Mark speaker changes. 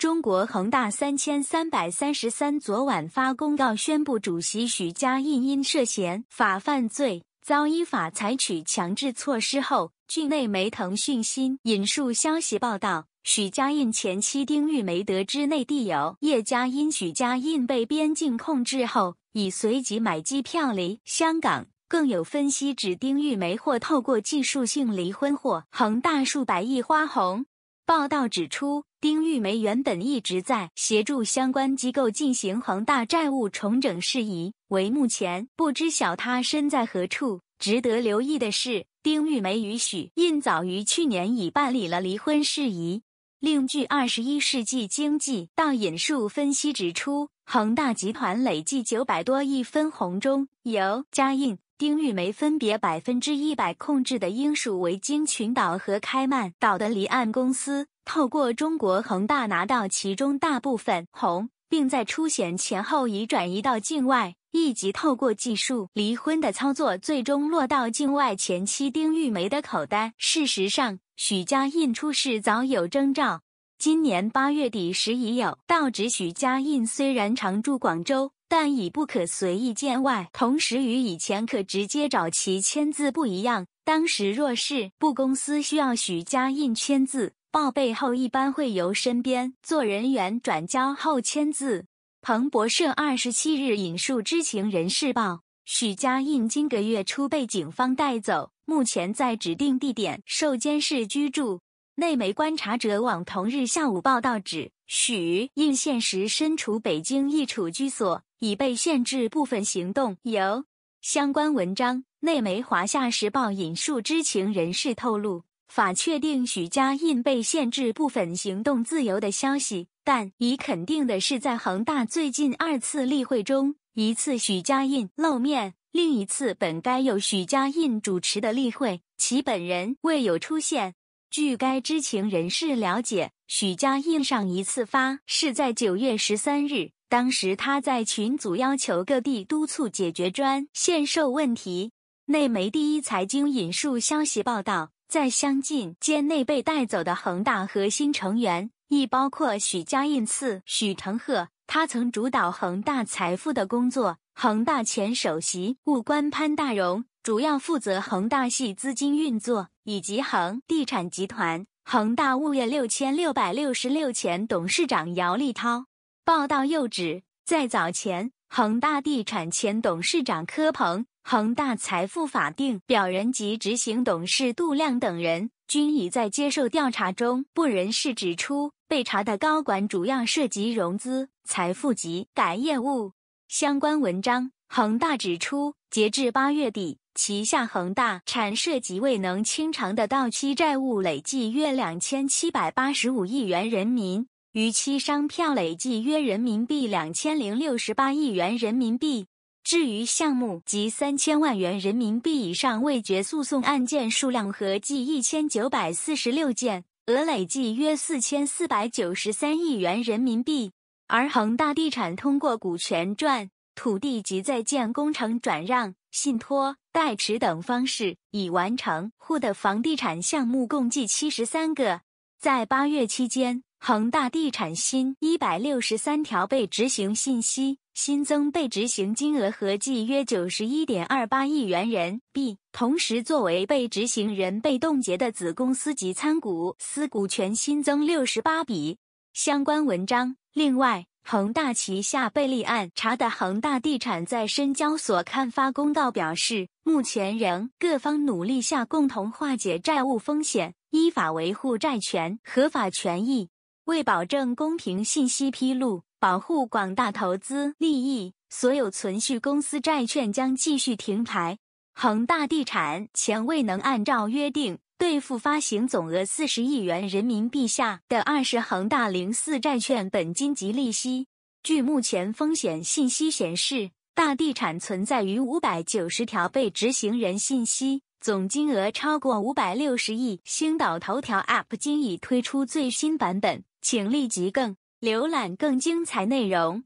Speaker 1: 中国恒大三千三百三十三昨晚发公告宣布，主席许家印因涉嫌法犯罪，遭依法采取强制措施后，据内媒腾讯新引述消息报道，许家印前妻丁玉梅得知内地友叶家因许家印被边境控制后，已随即买机票离香港。更有分析指，丁玉梅或透过技术性离婚或恒大数百亿花红。报道指出，丁玉梅原本一直在协助相关机构进行恒大债务重整事宜，为目前不知晓她身在何处。值得留意的是，丁玉梅与许印早于去年已办理了离婚事宜。另据《二十一世纪经济到引述分析指出，恒大集团累计九百多亿分红中，由嘉印。丁玉梅分别百分之一百控制的英属维京群岛和开曼岛的离岸公司，透过中国恒大拿到其中大部分红，并在出险前后已转移到境外。以及透过技术离婚的操作，最终落到境外前妻丁玉梅的口袋。事实上，许家印出事早有征兆，今年八月底时已有。道指许家印虽然常驻广州。但已不可随意见外。同时，与以前可直接找其签字不一样。当时若是不公司需要许家印签字，报备后一般会由身边做人员转交后签字。彭博社二十七日引述知情人士报，许家印今个月初被警方带走，目前在指定地点受监视居住。内媒观察者网同日下午报道指，许应现实身处北京一处居所，已被限制部分行动。由相关文章，内媒《华夏时报》引述知情人士透露，法确定许家印被限制部分行动自由的消息，但已肯定的是，在恒大最近二次例会中，一次许家印露面，另一次本该由许家印主持的例会，其本人未有出现。据该知情人士了解，许家印上一次发是在九月十三日，当时他在群组要求各地督促解决专限售问题。内媒第一财经引述消息报道，在相近间内被带走的恒大核心成员，亦包括许家印次、许成赫。他曾主导恒大财富的工作，恒大前首席物官潘大荣。主要负责恒大系资金运作以及恒地产集团、恒大物业六千六百六十六前董事长姚立涛。报道又指，在早前恒大地产前董事长柯鹏、恒大财富法定表人及执行董事杜亮等人，均已在接受调查中。不人士指出，被查的高管主要涉及融资、财富及改业务。相关文章：恒大指出，截至八月底。旗下恒大产涉及未能清偿的到期债务累计约两千七百八十五亿元人民，逾期商票累计约人民币两千零六十八亿元人民币。至于项目及三千万元人民币以上未决诉讼案件数量合计一千九百四十六件，额累计约四千四百九十三亿元人民币。而恒大地产通过股权转土地及在建工程转让。信托、代持等方式已完成户的房地产项目共计七十三个。在八月期间，恒大地产新一百六十三条被执行信息，新增被执行金额合计约九十一点二八亿元人民币。同时，作为被执行人被冻结的子公司及参股私司股权新增六十八笔。相关文章，另外。恒大旗下被立案查的恒大地产在深交所刊发公告表示，目前仍各方努力下共同化解债务风险，依法维护债权合法权益。为保证公平信息披露，保护广大投资利益，所有存续公司债券将继续停牌。恒大地产前未能按照约定。兑付发行总额四十亿元人民币下的二十恒大零四债券本金及利息。据目前风险信息显示，大地产存在于五百九十条被执行人信息，总金额超过五百六十亿。星岛头条 App 今已推出最新版本，请立即更浏览更精彩内容。